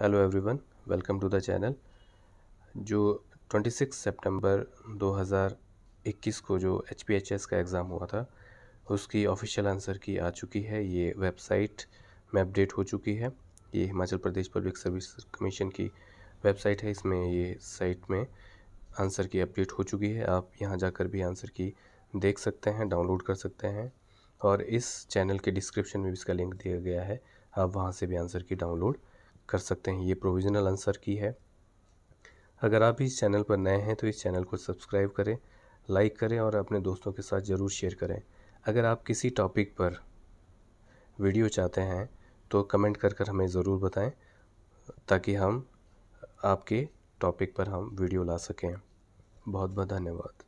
hello everyone welcome to the channel जो 26 सितंबर 2021 को जो एच का एग्ज़ाम हुआ था उसकी ऑफिशियल आंसर की आ चुकी है ये वेबसाइट में अपडेट हो चुकी है ये Himachal Pradesh public service commission की वेबसाइट है इसमें ये साइट में आंसर की अपडेट हो चुकी है आप यहाँ जाकर भी आंसर की देख सकते हैं डाउनलोड कर सकते हैं और इस चैनल के डिस्क्रिप्शन में भी इसका लिंक दिया गया है आप वहाँ से भी आंसर की डाउनलोड कर सकते हैं ये प्रोविज़नल आंसर की है अगर आप इस चैनल पर नए हैं तो इस चैनल को सब्सक्राइब करें लाइक करें और अपने दोस्तों के साथ ज़रूर शेयर करें अगर आप किसी टॉपिक पर वीडियो चाहते हैं तो कमेंट कर कर हमें ज़रूर बताएं ताकि हम आपके टॉपिक पर हम वीडियो ला सकें बहुत बहुत धन्यवाद